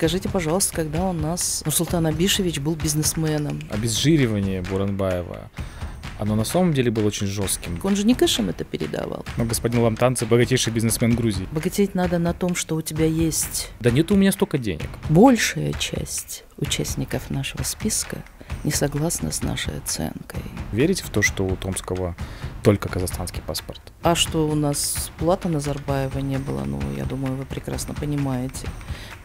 Скажите, пожалуйста, когда у нас Нурсултан Абишевич был бизнесменом? Обезжиривание Буранбаева оно на самом деле было очень жестким. Он же не кэшем это передавал. Но господин Ламтанцы богатейший бизнесмен Грузии. Богатеть надо на том, что у тебя есть. Да нет у меня столько денег. Большая часть участников нашего списка не согласна с нашей оценкой. Верите в то, что у Томского только казахстанский паспорт? А что у нас Плата Назарбаева не было, ну, я думаю, вы прекрасно понимаете,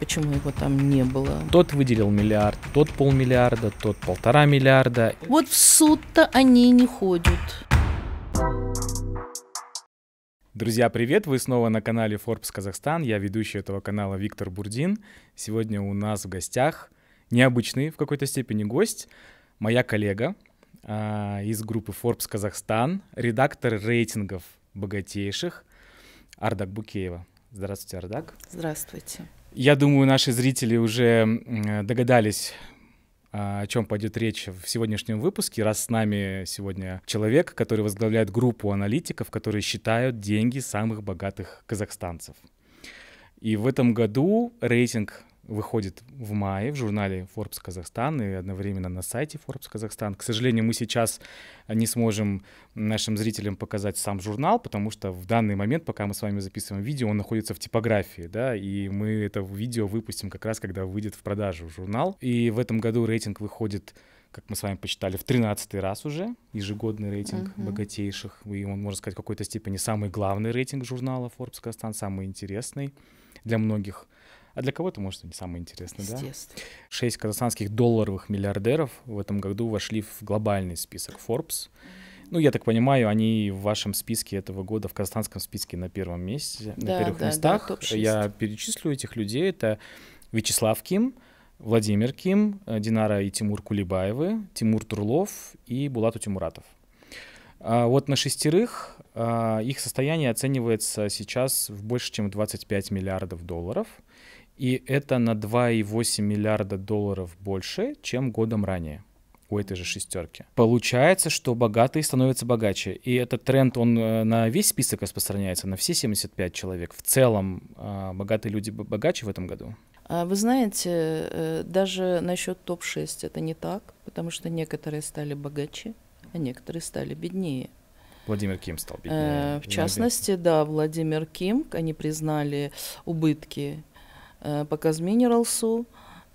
почему его там не было. Тот выделил миллиард, тот полмиллиарда, тот полтора миллиарда. Вот в суд-то они не ходят. Друзья, привет! Вы снова на канале Forbes Казахстан. Я ведущий этого канала Виктор Бурдин. Сегодня у нас в гостях необычный в какой-то степени гость моя коллега э, из группы Forbes Казахстан, редактор рейтингов богатейших Ардак Букеева. Здравствуйте, Ардак. Здравствуйте. Я думаю, наши зрители уже догадались, а, о чем пойдет речь в сегодняшнем выпуске, раз с нами сегодня человек, который возглавляет группу аналитиков, которые считают деньги самых богатых казахстанцев. И в этом году рейтинг выходит в мае в журнале Forbes Казахстан и одновременно на сайте Forbes Казахстан. К сожалению, мы сейчас не сможем нашим зрителям показать сам журнал, потому что в данный момент, пока мы с вами записываем видео, он находится в типографии, да, и мы это видео выпустим как раз, когда выйдет в продажу журнал. И в этом году рейтинг выходит как мы с вами посчитали, в 13 раз уже ежегодный рейтинг uh-huh. богатейших. И он, можно сказать, в какой-то степени самый главный рейтинг журнала Forbes Казахстан, самый интересный для многих а для кого-то, может, не самое интересное, да? Шесть казахстанских долларовых миллиардеров в этом году вошли в глобальный список Forbes. Ну, я так понимаю, они в вашем списке этого года, в казахстанском списке на первом месте, да, на первых да, местах. Да, я перечислю этих людей. Это Вячеслав Ким, Владимир Ким, э, Динара и Тимур Кулибаевы, Тимур Турлов и Булат Утимуратов. А вот на шестерых а, их состояние оценивается сейчас в больше, чем 25 миллиардов долларов – и это на 2,8 миллиарда долларов больше, чем годом ранее у этой же шестерки. Получается, что богатые становятся богаче. И этот тренд, он э, на весь список распространяется, на все 75 человек. В целом, а, богатые люди богаче в этом году? А вы знаете, э, даже насчет топ-6 это не так, потому что некоторые стали богаче, а некоторые стали беднее. Владимир Ким стал э, беднее. В частности, да, Владимир Ким, они признали убытки Э, по Казминералсу,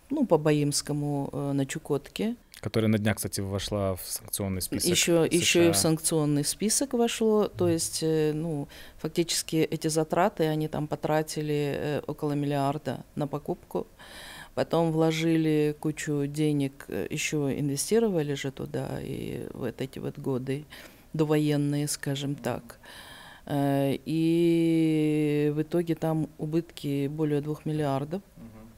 ну, по боимскому э, на Чукотке. Которая на днях, кстати, вошла в санкционный список. Еще, США. еще и в санкционный список вошло. Mm. То есть, э, ну, фактически эти затраты они там потратили около миллиарда на покупку. Потом вложили кучу денег, еще инвестировали же туда и вот эти вот годы довоенные, скажем так. Mm Э, и в итоге там убытки более 2 миллиардов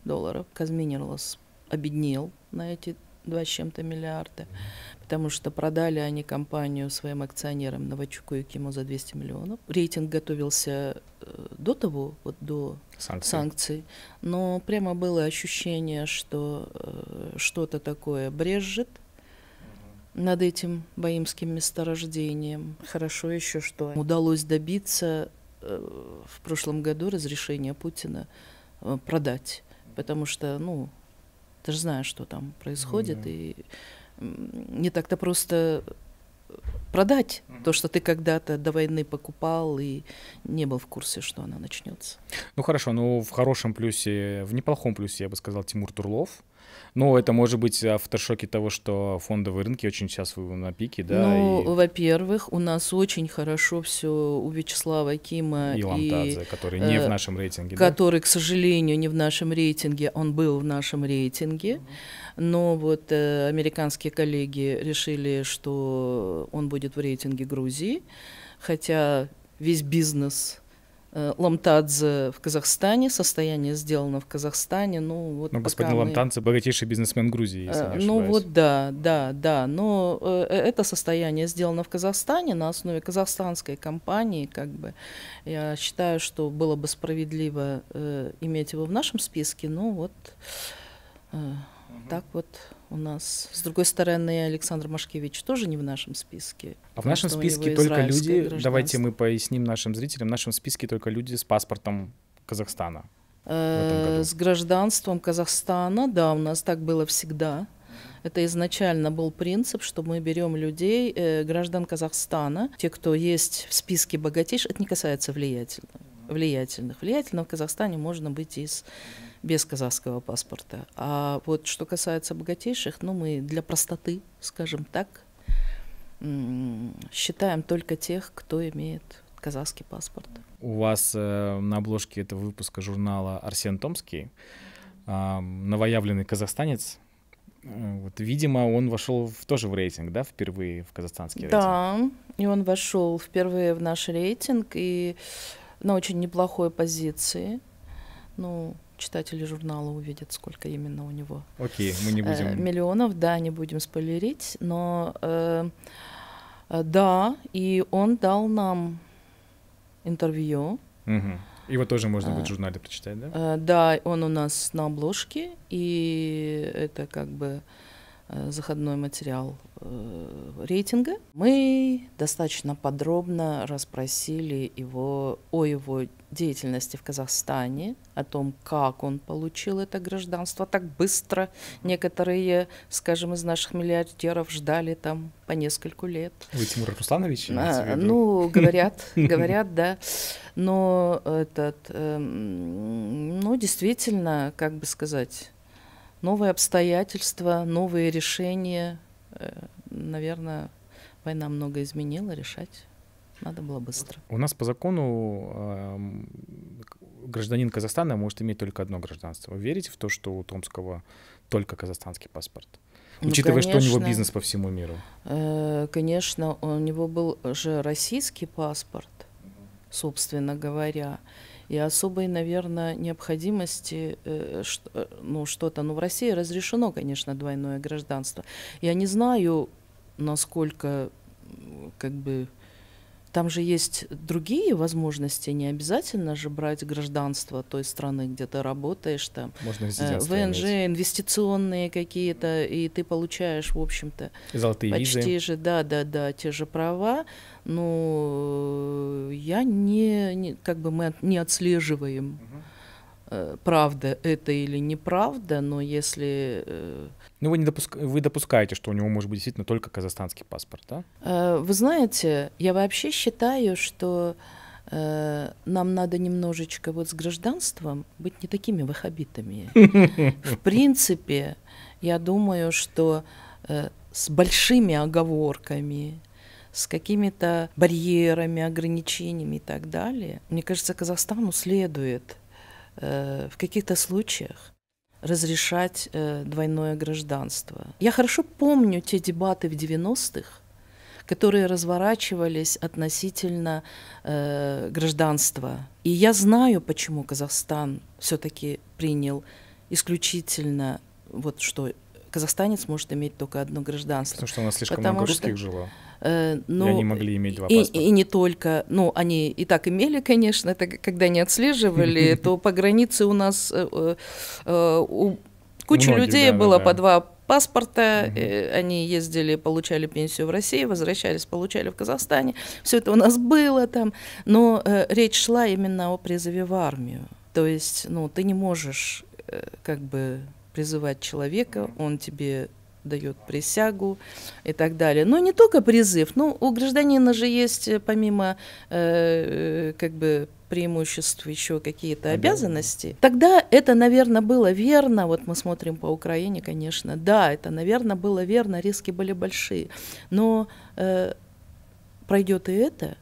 долларов. Казминерлос обеднел на эти два с чем-то миллиарда, потому что продали они компанию своим акционерам Новачуку и Киму за 200 миллионов. Рейтинг готовился э, до того, вот до санкций, санкций но прямо было ощущение, что э, что-то такое брежет, над этим боимским месторождением. Хорошо еще, что удалось добиться э, в прошлом году разрешения Путина э, продать, потому что, ну, ты же знаешь, что там происходит, mm-hmm. и не так-то просто э, продать mm-hmm. то, что ты когда-то до войны покупал и не был в курсе, что она начнется. Ну хорошо, ну в хорошем плюсе, в неплохом плюсе, я бы сказал, Тимур Турлов ну, это может быть автошоки того, что фондовые рынки очень сейчас на пике, да? Ну, и... во-первых, у нас очень хорошо все у Вячеслава Кима и, и Ламтадзе, который не э, в нашем рейтинге. Который, да? к сожалению, не в нашем рейтинге, он был в нашем рейтинге, но вот э, американские коллеги решили, что он будет в рейтинге Грузии, хотя весь бизнес Э, Ламтадзе в Казахстане, состояние сделано в Казахстане, ну вот. Но ну, господин мы... Ламтадзе богатейший бизнесмен Грузии, если не э, Ну вот да, да, да, но э, это состояние сделано в Казахстане на основе казахстанской компании, как бы. Я считаю, что было бы справедливо иметь его в нашем списке, но ну вот угу. так вот у нас. С другой стороны, Александр Машкевич тоже не в нашем списке. А в нашем списке только люди, давайте мы поясним нашим зрителям, в нашем списке только люди с паспортом Казахстана. Э, с гражданством Казахстана, да, у нас так было всегда. Это изначально был принцип, что мы берем людей, э, граждан Казахстана, те, кто есть в списке богатейших, это не касается влиятельных влиятельных. Влиятельно в Казахстане можно быть из, без казахского паспорта. А вот что касается богатейших, ну мы для простоты, скажем так, считаем только тех, кто имеет казахский паспорт. У вас э, на обложке этого выпуска журнала Арсен Томский, э, новоявленный казахстанец, вот, видимо, он вошел тоже в рейтинг, да, впервые в казахстанский да, рейтинг? Да, и он вошел впервые в наш рейтинг, и на очень неплохой позиции. Ну, читатели журнала увидят, сколько именно у него. Окей, мы не э, будем. Э, миллионов, да, не будем спойлерить, но э, э да, и он дал нам интервью. Угу. Его тоже можно будет в э, журнале прочитать, да? Э, да, он у нас на обложке, и это как бы Э, заходной материал э, рейтинга, мы достаточно подробно расспросили его о его деятельности в Казахстане, о том, как он получил это гражданство так быстро. Некоторые, скажем, из наших миллиардеров ждали там по несколько лет. Вы Тимур Русланович? А, ну, говорят, говорят, да. Но этот, эм, ну, действительно, как бы сказать, новые обстоятельства, новые решения. Э, наверное, война много изменила, решать надо было быстро. У нас по закону гражданин Казахстана может иметь только одно гражданство. Вы верите в то, что у Томского только казахстанский паспорт? Ну, Учитывая, конечно, что у него бизнес по всему миру. Э, конечно, у него был же российский паспорт собственно говоря. И особой, наверное, необходимости э, э, ну, что-то. Ну, в России разрешено, конечно, двойное гражданство. Я не знаю, насколько как бы там же есть другие возможности, не обязательно же брать гражданство той страны, где ты работаешь, там Можно э, ВНЖ, иметь. инвестиционные какие-то, и ты получаешь, в общем-то, Золотые почти визы. же, да, да, да, те же права. Но ну, я не, не как бы мы не отслеживаем. Угу Э, правда это или неправда, но если... Э, ну вы, не допуск... вы допускаете, что у него может быть действительно только казахстанский паспорт, да? Э, вы знаете, я вообще считаю, что нам надо немножечко вот с гражданством быть не такими ваххабитами. В принципе, я думаю, что с большими оговорками, с какими-то барьерами, ограничениями и так далее, мне кажется, Казахстану следует Э, в каких-то случаях разрешать э, двойное гражданство. Я хорошо помню те дебаты в 90-х, которые разворачивались относительно э, гражданства. И я знаю, почему Казахстан все-таки принял исключительно вот что казахстанец может иметь только одно гражданство. Потому что у нас слишком Потому много русских что... жила. Э, но... И они могли иметь два паспорта. И, и не только. Ну, они и так имели, конечно, это когда не отслеживали, то по границе у нас э, э, куча людей было по два паспорта, э, они ездили, получали пенсию в России, возвращались, получали в Казахстане. Все это у нас было там, но речь шла именно о призыве в армию. То есть, ну, ты не можешь как бы призывать человека, он тебе дает присягу и так далее. Но не только призыв, но ну, у гражданина же есть э, помимо э, э, как бы преимуществ еще какие-то обязанности. Тогда это, наверное, было верно. Вот мы смотрим по Украине, конечно, да, это, наверное, было верно. Риски были большие, но э, пройдет и это.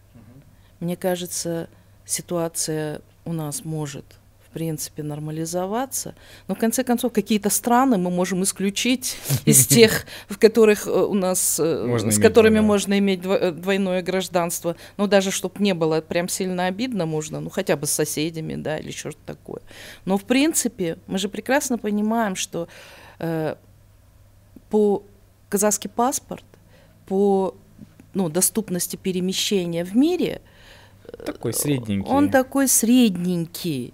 Мне кажется, ситуация у нас может принципе, нормализоваться. Но, в конце концов, какие-то страны мы можем исключить из тех, в которых э, у нас, э, с которыми можно иметь э, двойное гражданство. Но даже, чтобы не было прям сильно обидно, можно, ну, хотя бы с соседями, да, или что-то такое. Но, в принципе, мы же прекрасно понимаем, что по казахский паспорт, по ну, доступности перемещения в мире – такой средненький. Он такой средненький.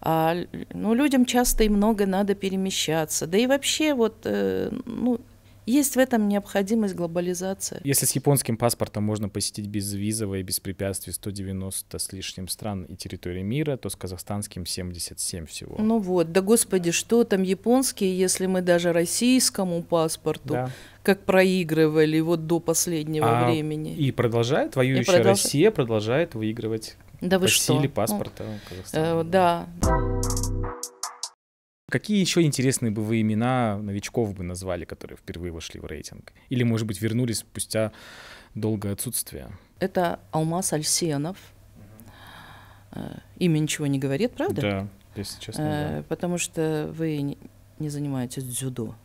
А, ну, людям часто и много надо перемещаться. Да и вообще вот, э, ну, есть в этом необходимость глобализации. Если с японским паспортом можно посетить безвизово и без препятствий 190 с лишним стран и территорий мира, то с казахстанским 77 всего. Ну вот, да господи, что там японские, если мы даже российскому паспорту да. как проигрывали вот до последнего а времени. И продолжает, воюющая и продолж... Россия продолжает выигрывать да вы что? силе паспорта ну, Казахстана. Э, да. Какие еще интересные бы вы имена новичков бы назвали, которые впервые вошли в рейтинг? Или, может быть, вернулись спустя долгое отсутствие? Это Алмаз Альсенов. Э, имя ничего не говорит, правда? Да, если честно, да. Э, потому что вы не занимаетесь дзюдо. Угу.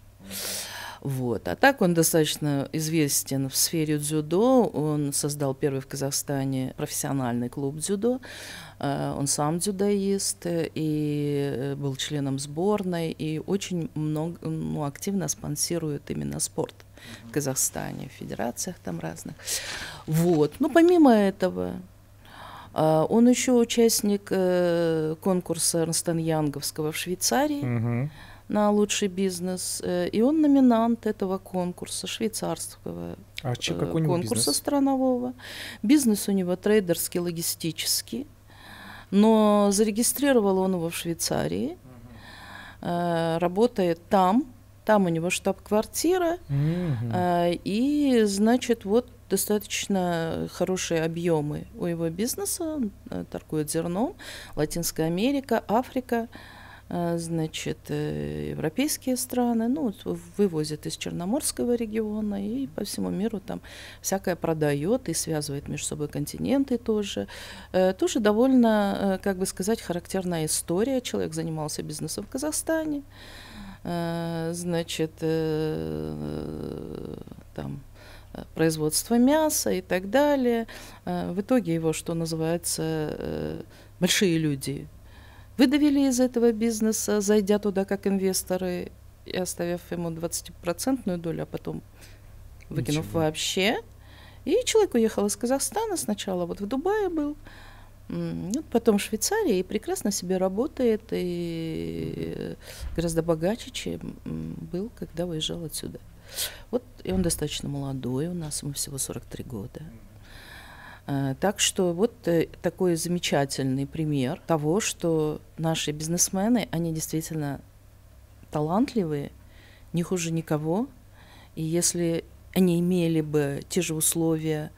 Вот. А так он достаточно известен в сфере дзюдо. Он создал первый в Казахстане профессиональный клуб дзюдо. А, он сам дзюдоист и э, был членом сборной и очень много, ну, активно спонсирует именно спорт в Казахстане, в федерациях там разных. Вот. Ну, помимо этого, а, он еще участник э, конкурса Эрнстен Янговского в Швейцарии. Угу на лучший бизнес. Э, и он номинант этого конкурса швейцарского а че, э, какой конкурса бизнес? странового. Бизнес у него трейдерский, логистический, но зарегистрировал он его в Швейцарии, угу. работает там, там у него штаб-квартира, угу. и значит вот достаточно хорошие объемы у его бизнеса, он торгует зерном, Латинская Америка, Африка. Э, значит, э, европейские страны, ну, вывозят из Черноморского региона и по всему миру там всякое продает и связывает между собой континенты тоже. Э, тоже довольно, как бы сказать, характерная история. Человек занимался бизнесом в Казахстане, значит, там производство мяса и так далее. В итоге его, что называется, большие люди выдавили из этого бизнеса, зайдя туда как инвесторы и оставив ему 20% долю, а потом выкинув Ничего. вообще. И человек уехал из Казахстана, сначала вот в Дубае был, вот ну, потом в Швейцарии, и прекрасно себе работает, и гораздо богаче, чем был, когда выезжал отсюда. Вот, и он достаточно молодой у нас, ему всего 43 года. Э, так что вот э, такой замечательный пример того, что наши бизнесмены, они действительно талантливые, не хуже никого. И если они имели бы те же условия,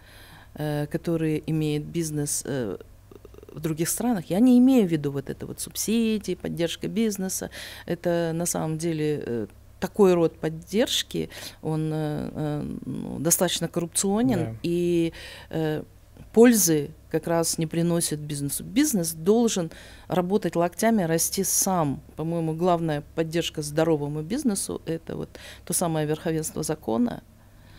э, которые имеет бизнес в других странах. Я не имею в виду вот это вот субсидии, поддержка бизнеса. Это на самом деле такой род поддержки, он ну, достаточно коррупционен да. и пользы как раз не приносит бизнесу. Бизнес должен работать локтями, расти сам. По-моему, главная поддержка здоровому бизнесу – это вот то самое верховенство закона.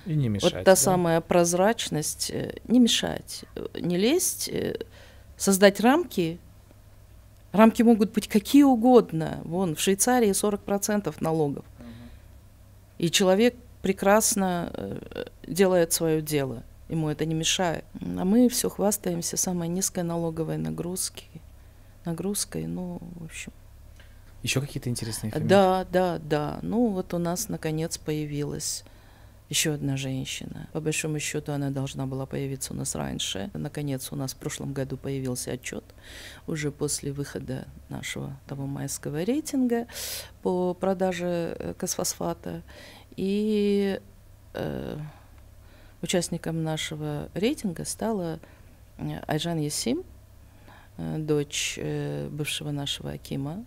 И не мешать. Вот та да? самая прозрачность. Э, не мешать, э, не лезть, э, создать рамки. Рамки могут быть какие угодно. Вон, в Швейцарии 40% налогов. И человек прекрасно делает свое дело ему это не мешает. А мы все хвастаемся самой низкой налоговой нагрузки, нагрузкой, ну, в общем. Еще какие-то интересные фильмы? Да, да, да. Ну, вот у нас, наконец, появилась еще одна женщина. По большому счету, она должна была появиться у нас раньше. Наконец, у нас в прошлом году появился отчет уже после выхода нашего того майского рейтинга по продаже э, косфосфата. И э, Участником нашего рейтинга стала э, Айжан Ясим, э, дочь э, бывшего нашего Акима.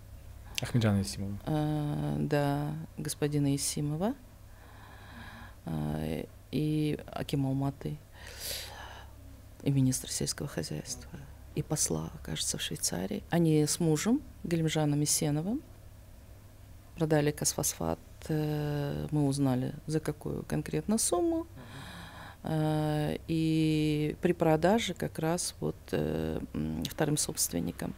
Ахмеджана Ясимова. Да, господина Ясимова и Акима Уматы, и министра сельского хозяйства, и посла, кажется, в Швейцарии. Они с мужем Гельмжаном Исеновым продали косфосфат, мы узнали, за какую конкретно сумму. Uh-huh Э, и при продаже как раз вот э, вторым собственником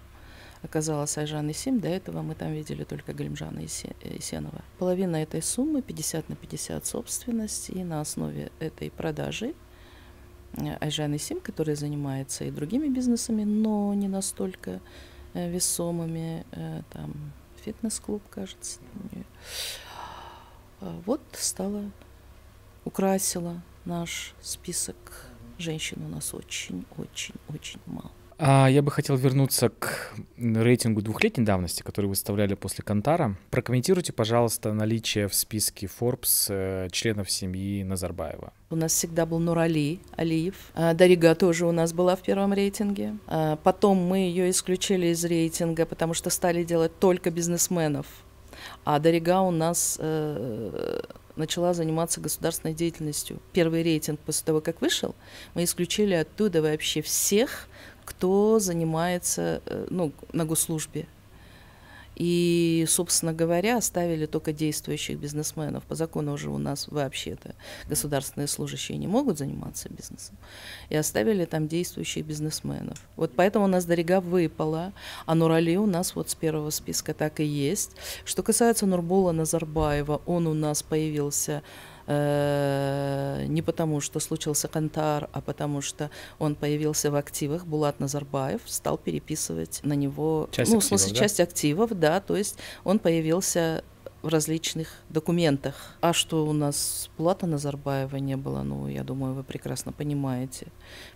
оказалась Айжан Исим. До этого мы там видели только Галимжана э, Исенова. Половина этой суммы, 50 на 50 собственность, и на основе этой продажи Айжан Исим, которая занимается и другими бизнесами, но не настолько весомыми, там фитнес-клуб, кажется. Вот стала, украсила наш список женщин у нас очень-очень-очень мало. А я бы хотел вернуться к рейтингу двухлетней давности, который вы выставляли после Кантара. Прокомментируйте, пожалуйста, наличие в списке Forbes э, членов семьи Назарбаева. У нас всегда был Нурали Алиев. А, Дарига тоже у нас была в первом рейтинге. А, потом мы ее исключили из рейтинга, потому что стали делать только бизнесменов. А Дарига у нас э, начала заниматься государственной деятельностью. Первый рейтинг после того, как вышел, мы исключили оттуда вообще всех, кто занимается э, ну, на госслужбе. И, собственно говоря, оставили только действующих бизнесменов. По закону уже у нас вообще-то государственные служащие не могут заниматься бизнесом. И оставили там действующих бизнесменов. Вот поэтому у нас Дорига выпала, а Нурали у нас вот с первого списка так и есть. Что касается Нурбола Назарбаева, он у нас появился Э, не потому, что случился Кантар, а потому что он появился в активах, Булат Назарбаев стал переписывать на него, часть ну, активов, в смысле, да? часть активов, да, то есть он появился в различных документах. А что у нас Булата Назарбаева не было, ну, я думаю, вы прекрасно понимаете,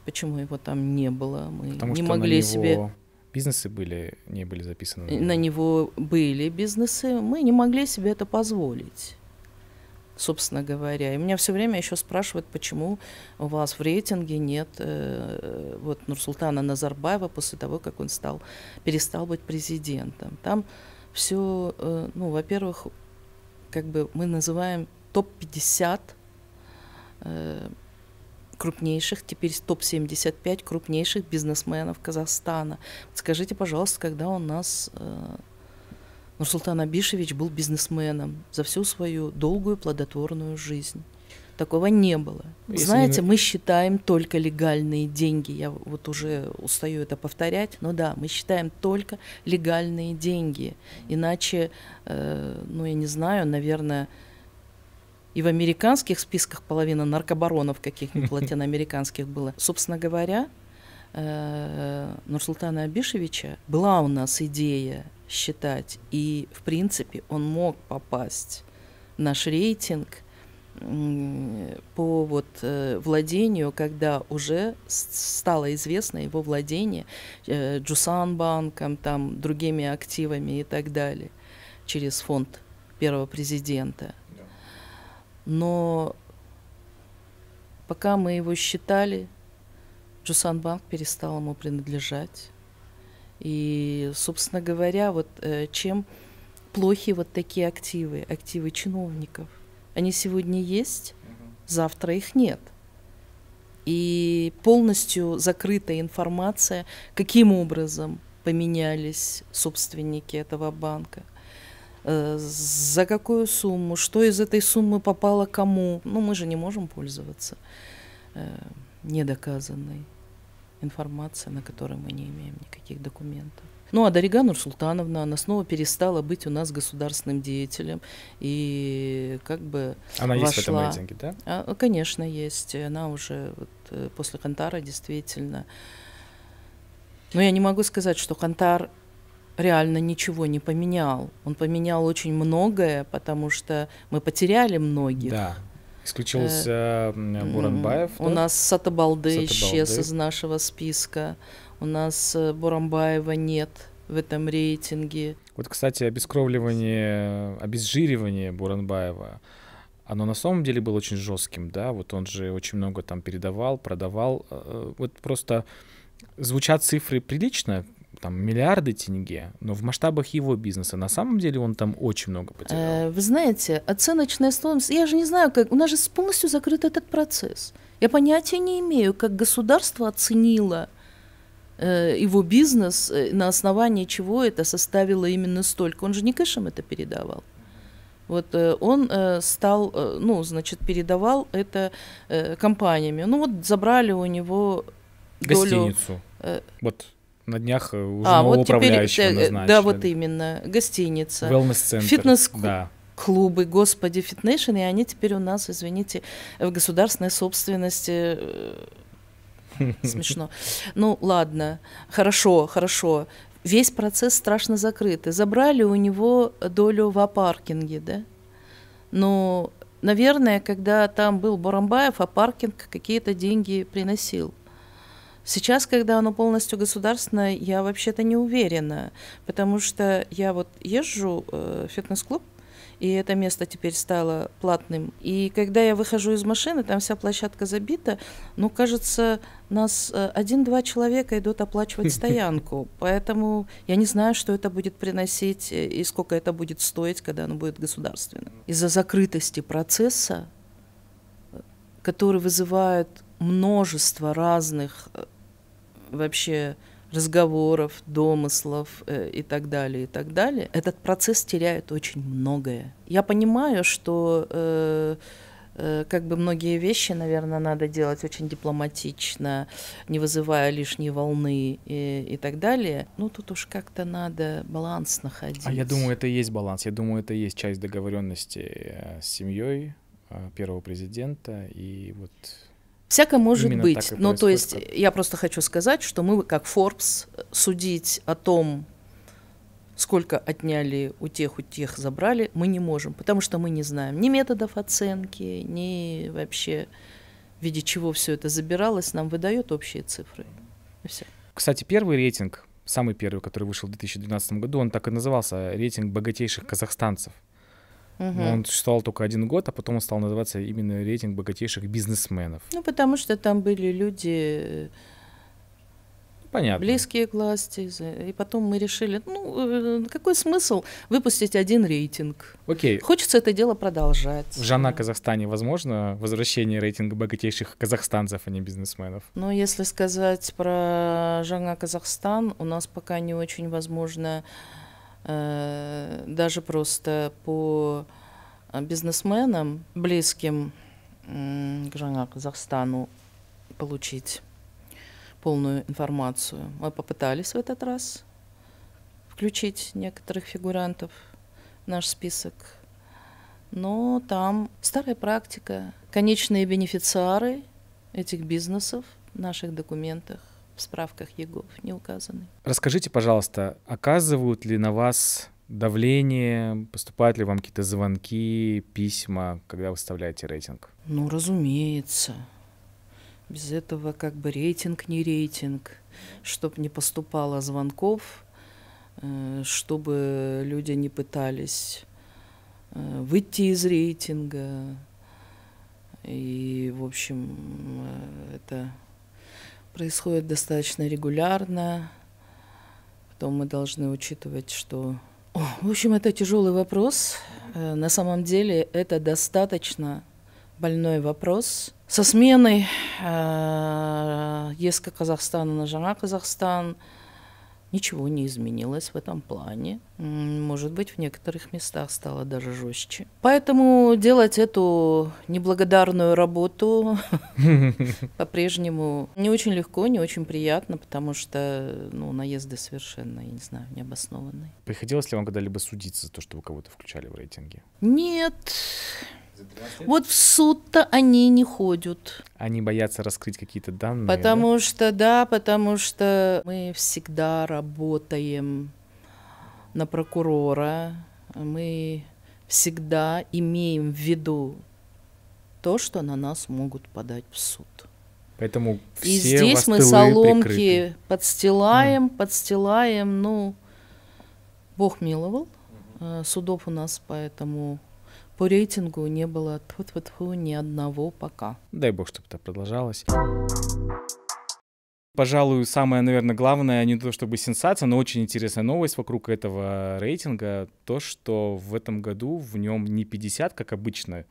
почему его там не было. Мы Потому не могли него... себе бизнесы были, не были записаны? на него были бизнесы, мы не могли себе это позволить собственно говоря. И меня все время еще спрашивают, почему у вас в рейтинге нет э, вот Нурсултана Назарбаева после того, как он стал, перестал быть президентом. Там все, э, ну, во-первых, как бы мы называем топ-50 э, крупнейших, теперь топ-75 крупнейших бизнесменов Казахстана. Скажите, пожалуйста, когда у нас э, Нурсултан Абишевич был бизнесменом за всю свою долгую плодотворную жизнь. Такого не было. Если Знаете, не... мы считаем только легальные деньги. Я вот уже устаю это повторять, но да, мы считаем только легальные деньги. Иначе, э, ну я не знаю, наверное, и в американских списках половина наркобаронов каких-нибудь латиноамериканских было. Собственно говоря, э, Нурсултана Абишевича была у нас идея считать. И, в принципе, он мог попасть в наш рейтинг по вот э, владению, когда уже стало известно его владение э, Джусан-банком, там, другими активами и так далее через фонд первого президента. Но пока мы его считали, Джусан-банк перестал ему принадлежать. И, собственно говоря, вот э, чем плохи вот такие активы, активы чиновников. Они сегодня есть, завтра их нет. И полностью закрытая информация, каким образом поменялись собственники этого банка, э, за какую сумму, что из этой суммы попало кому. Ну, мы же не можем пользоваться э, недоказанной информация, на которой мы не имеем никаких документов. Ну а Дарига Нурсултановна, она снова перестала быть у нас государственным деятелем и как бы Она вошла. есть в этом рейтинге, да? А, конечно, есть. Она уже вот, э, после Кантара действительно. Но я не могу сказать, что Кантар реально ничего не поменял. Он поменял очень многое, потому что мы потеряли многих. Да, Исключился э, Буранбаев. У нас Сатабалды исчез из нашего списка. У нас э, Буранбаева нет в этом рейтинге. Вот, кстати, обескровливание, обезжиривание Буранбаева, оно на самом деле было очень жестким, да, вот он же очень много там передавал, продавал. Э, вот просто звучат цифры прилично, там миллиарды тенге, но в масштабах его бизнеса на самом деле он там очень много э, потерял. Вы знаете, оценочная стоимость, я же не знаю, как у нас же полностью закрыт этот процесс. Я понятия не имею, как государство оценило э, его бизнес, э, на основании чего это составило именно столько. Он же не кэшем это передавал. Вот он стал, ну, значит, передавал это компаниями. Ну вот забрали у него долю... Гостиницу. Э, вот на днях э, уже а, вот управляющего теперь, э, э, назначили. Да, вот именно. Гостиница. Wellness-центр. фитнес Да клубы, господи, фитнейшн, и они теперь у нас, извините, в государственной собственности. Смешно. Ну, ладно, хорошо, хорошо. Весь процесс страшно закрыт. И забрали у него долю в апаркинге, да? Но, ну, наверное, когда там был Боромбаев, апаркинг какие-то деньги приносил. Сейчас, когда оно полностью государственное, я вообще-то не уверена, потому что я вот езжу э, в фитнес-клуб, и это место теперь стало платным. И когда я выхожу из машины, там вся площадка забита, ну, кажется, нас э, один-два человека идут оплачивать стоянку, поэтому я не знаю, что это будет приносить э, и сколько это будет стоить, когда оно будет государственным. Из-за закрытости процесса, который вызывает множество разных вообще разговоров, домыслов э, и так далее, и так далее, этот процесс теряет очень многое. Я понимаю, что э, э, как бы многие вещи, наверное, надо делать очень дипломатично, не вызывая лишней волны и, и так далее. Ну тут уж как-то надо баланс находить. А я думаю, это и есть баланс. Я думаю, это и есть часть договоренности э, с семьей э, первого президента и вот Всякое может Именно быть. Но ну, то есть я просто хочу сказать, что мы, как Forbes, судить о том, сколько отняли у тех, у тех забрали, мы не можем, потому что мы не знаем ни методов оценки, ни вообще в виде чего все это забиралось, нам выдают общие цифры. все. Кстати, первый рейтинг, самый первый, который вышел в 2012 году, он так и назывался «Рейтинг богатейших казахстанцев». Угу. он существовал только один год, а потом он стал называться именно рейтинг богатейших бизнесменов. Ну, потому что там были люди э, Понятно. близкие к власти. И потом мы решили, ну, э, какой смысл выпустить один рейтинг? Окей. Хочется это дело продолжать. В Жана Казахстане возможно возвращение рейтинга богатейших казахстанцев, а не бизнесменов? Ну, если сказать про Жанна Казахстан, у нас пока не очень возможно... Э, даже просто по э, бизнесменам, близким к Казахстану, получить полную информацию. Мы попытались в этот раз включить некоторых фигурантов в наш список, но там старая практика, конечные бенефициары этих бизнесов в наших документах в справках ЕГОВ не указаны. Расскажите, пожалуйста, оказывают ли на вас давление, поступают ли вам какие-то звонки, письма, когда вы выставляете рейтинг? Ну, разумеется. Без этого как бы рейтинг не рейтинг. Чтоб не поступало звонков, э, чтобы люди не пытались э, выйти из рейтинга. И, в общем, э, это происходит достаточно регулярно. Потом мы должны учитывать, что... О, в общем, это тяжелый вопрос. Э, на самом деле это достаточно больной вопрос. Со сменой э, Еска Казахстана на Жана Казахстан – Ничего не изменилось в этом плане. Может быть, в некоторых местах стало даже жестче. Поэтому делать эту неблагодарную работу по-прежнему не очень легко, не очень приятно, потому что ну, наезды совершенно, я не знаю, необоснованные. Приходилось ли вам когда-либо судиться за то, что вы кого-то включали в рейтинге? Нет, вот в суд-то они не ходят. Они боятся раскрыть какие-то данные. Потому да? что, да, потому что мы всегда работаем на прокурора, мы всегда имеем в виду то, что на нас могут подать в суд. Поэтому все И здесь мы соломки прикрыты. подстилаем, mm. подстилаем, ну, Бог миловал. Mm -hmm. Судов у нас поэтому по рейтингу не было тьфу -тьфу -тьфу, ни одного пока. Дай бог, чтобы это продолжалось. Пожалуй, самое, наверное, главное, не то чтобы сенсация, но очень интересная новость вокруг этого рейтинга, то, что в этом году в нем не 50, как обычно,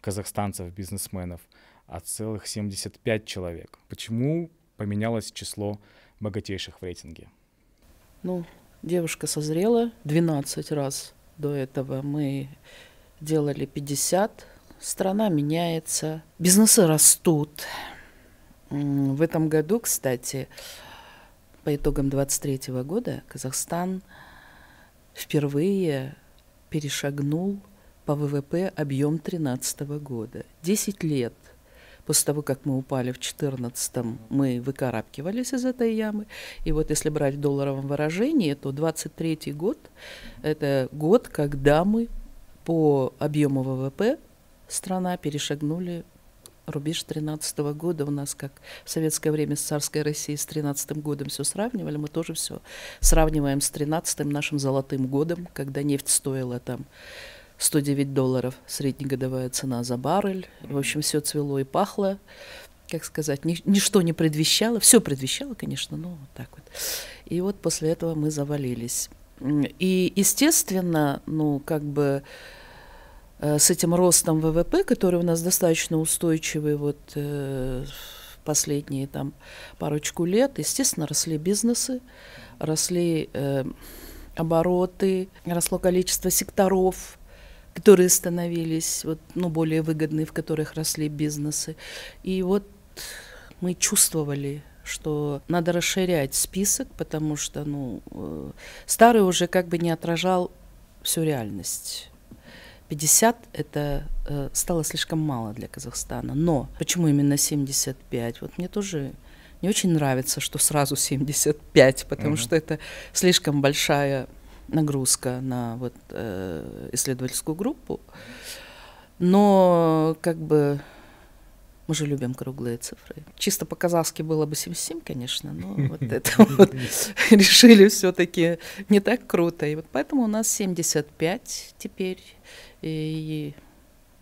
казахстанцев-бизнесменов, а целых 75 человек. Почему поменялось число богатейших в рейтинге? Ну, девушка созрела 12 раз до этого. Мы делали 50. Страна меняется, бизнесы растут. В этом году, кстати, по итогам 23 года Казахстан впервые перешагнул по ВВП объем 13 года. 10 лет после того, как мы упали в 2014, мы выкарабкивались из этой ямы. И вот если брать в долларовом выражении, то 2023 год – это год, когда мы по объему ВВП страна перешагнули рубеж 13 -го года. У нас, как в советское время с царской Россией, с 13 годом все сравнивали. Мы тоже все сравниваем с 13 нашим золотым годом, когда нефть стоила там 109 долларов, среднегодовая цена за баррель. В общем, все цвело и пахло. Как сказать, ни, ничто не предвещало. Все предвещало, конечно, но вот так вот. И вот после этого мы завалились. И, естественно, ну, как бы э, с этим ростом ВВП, который у нас достаточно устойчивый вот э, последние там парочку лет, естественно, росли бизнесы, росли э, обороты, росло количество секторов, которые становились вот, ну, более выгодные, в которых росли бизнесы. И вот мы чувствовали что надо расширять список, потому что ну, э, старый уже как бы не отражал всю реальность. 50 это э, стало слишком мало для Казахстана. Но почему именно 75? Вот мне тоже не очень нравится, что сразу 75, потому mm-hmm. что это слишком большая нагрузка на вот, э, исследовательскую группу. Но как бы мы же любим круглые цифры. Чисто по-казахски было бы 77, конечно, но вот это вот решили все-таки не так круто. И вот поэтому у нас 75 теперь. И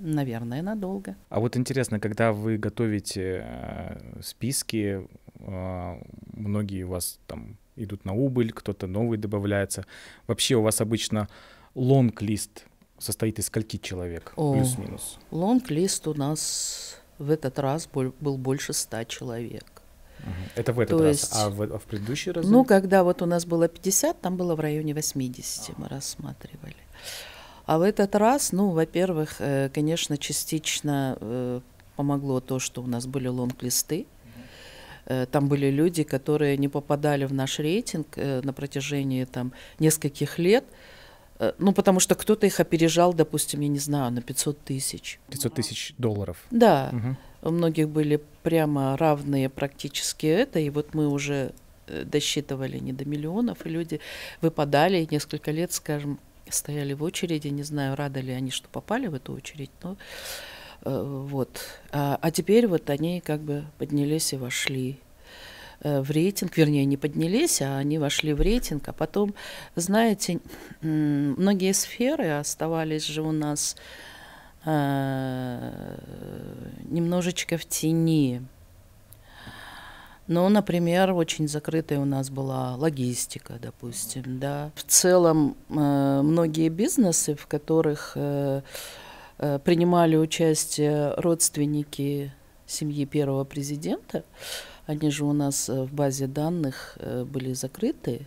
Наверное, надолго. А вот интересно, когда вы готовите э, списки, э, многие у вас там идут на убыль, кто-то новый добавляется. Вообще у вас обычно лонг-лист состоит из скольки человек, плюс-минус? Лонг-лист у нас в этот раз был больше ста человек. Это в этот То раз, есть, а в, а в предыдущий раз? Ну, когда вот у нас было 50, там было в районе 80, а. мы рассматривали. А в этот раз, ну, во-первых, э, конечно, частично э, помогло то, что у нас были лонг-листы. Э, там были люди, которые не попадали в наш рейтинг на протяжении там нескольких лет, Э, ну, потому что кто-то их опережал, допустим, я не знаю, на 500 тысяч. 500 тысяч долларов. Да. Угу. У многих были прямо равные практически это, и вот мы уже э, досчитывали не до миллионов, и люди выпадали несколько лет, скажем, стояли в очереди, не знаю, рады ли они, что попали в эту очередь, но э, вот. А, а теперь вот они как бы поднялись и вошли. Э, в рейтинг, вернее, не поднялись, а они вошли в рейтинг, а потом, знаете, многие сферы оставались же у нас э, немножечко в тени. Ну, например, очень закрытая у нас была логистика, допустим, да. В целом э, многие бизнесы, в которых принимали участие родственники семьи первого президента, они же у нас э, в базе данных э, были закрыты.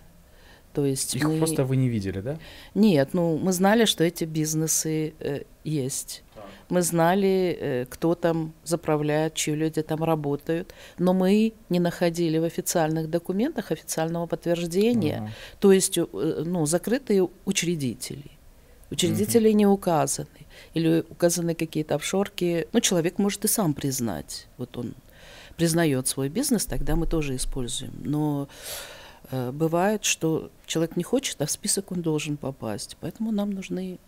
То есть Их мы... просто вы не видели, да? Нет, ну мы знали, что эти бизнесы э, есть. Мы знали, э, кто там заправляет, чьи люди там работают, но мы не находили в официальных документах официального подтверждения, угу. то есть э, ну, закрытые учредители. Учредители угу. не указаны. Или указаны какие-то офшорки. Ну, человек может и сам признать. Вот он признает свой бизнес, тогда мы тоже используем. Но э, бывает, что человек не хочет, а в список он должен попасть. Поэтому нам нужны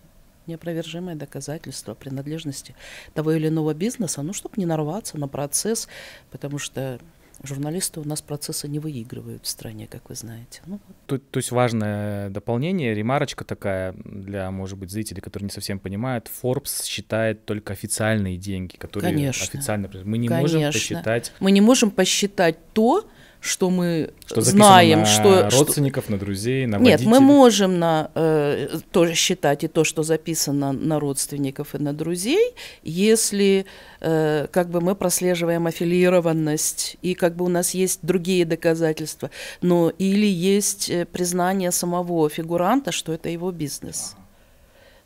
неопровержимое доказательство принадлежности того или иного бизнеса, ну, чтобы не нарваться на процесс, потому что журналисты у нас процесса не выигрывают в стране, как вы знаете. Ну, то, то есть важное дополнение, ремарочка такая для, может быть, зрителей, которые не совсем понимают. Forbes считает только официальные деньги, которые Конечно. официально... Мы не Конечно. можем посчитать... Мы не можем посчитать то, что мы что знаем, на что родственников, что... на друзей, на водителей. Нет, мы можем на э, тоже считать и то, что записано на родственников и на друзей, если э, как бы мы прослеживаем аффилированность и как бы у нас есть другие доказательства, но или есть э, признание самого фигуранта, что это его бизнес.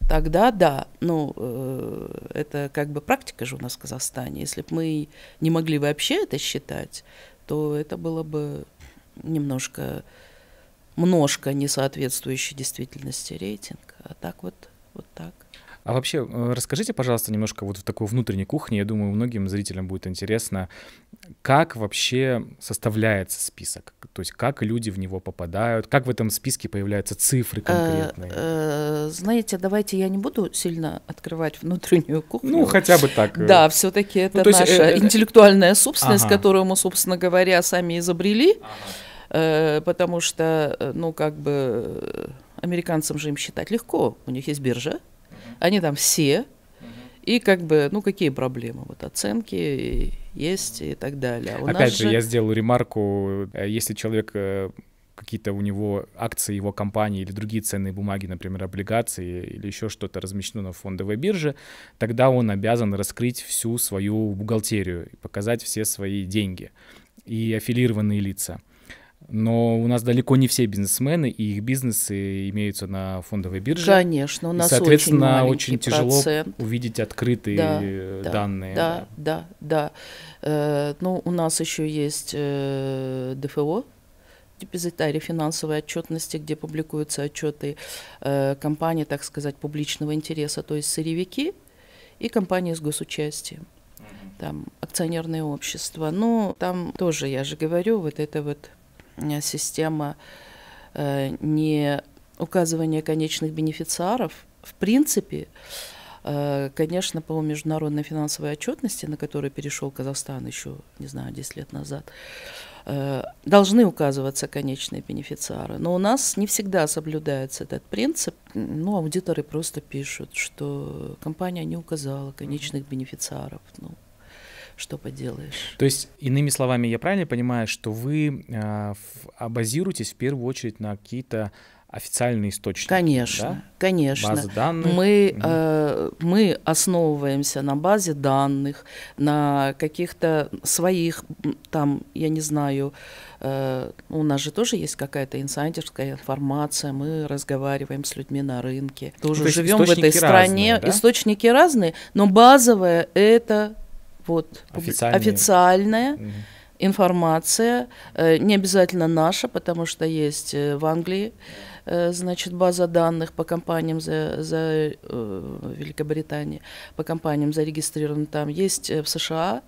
Тогда да, ну э, это как бы практика же у нас в Казахстане. Если бы мы не могли вообще это считать, то это было бы немножко, множко несоответствующий действительности рейтинг. А так вот, вот так. А вообще, э, расскажите, пожалуйста, немножко вот в такой внутренней кухне, я думаю, многим зрителям будет интересно, как вообще составляется список, то есть как люди в него попадают, как в этом списке появляются цифры э, конкретные? Э, знаете, давайте я не буду сильно открывать внутреннюю кухню. Ну, хотя бы так. Да, все таки ну, это ну, наша есть... интеллектуальная собственность, ага. которую мы, собственно говоря, сами изобрели. Ага потому что, ну, как бы, американцам же им считать легко. У них есть биржа, они там все. И как бы, ну какие проблемы? Вот оценки есть и так далее. А у Опять же, я сделаю ремарку, э, если человек э, какие-то у него акции его компании или другие ценные бумаги, например, облигации или еще что-то размещено на фондовой бирже, тогда он обязан раскрыть всю свою бухгалтерию и показать все свои деньги и аффилированные лица. Но у нас далеко не все бизнесмены, и их бизнесы имеются на фондовой бирже. Конечно, у нас и, соответственно, очень, очень тяжело процент. увидеть открытые да, данные. Да, да, да. да. Э, ну, у нас еще есть э, ДФО, депозитарий финансовой отчетности, где публикуются отчеты э, компании, так сказать, публичного интереса, то есть сырьевики и компании с госучастием там акционерное общество. Но ну, там тоже, я же говорю, вот это вот Э, система э, не указывания конечных бенефициаров, в принципе, э, конечно, по международной финансовой отчетности, на которую перешел Казахстан еще, не знаю, 10 лет назад, должны указываться конечные бенефициары. Но у нас не всегда соблюдается этот принцип. Ну, аудиторы просто пишут, что компания не указала конечных бенефициаров. Ну, что поделаешь. То есть, иными словами, я правильно понимаю, что вы э, базируетесь в первую очередь на какие-то официальные источники. Конечно, да? конечно. Базы данных. Мы, угу. э, мы основываемся на базе данных, на каких-то своих, там, я не знаю, э, у нас же тоже есть какая-то инсайдерская информация, мы разговариваем с людьми на рынке, ну, тоже ну, то живем в этой стране, разные, да? источники разные, но базовая это вот, официальная, официальная угу. информация, э, не обязательно наша, потому что есть э, в Англии, э, значит, база данных по компаниям за, за э, Великобритании, по компаниям зарегистрированы там, есть в США,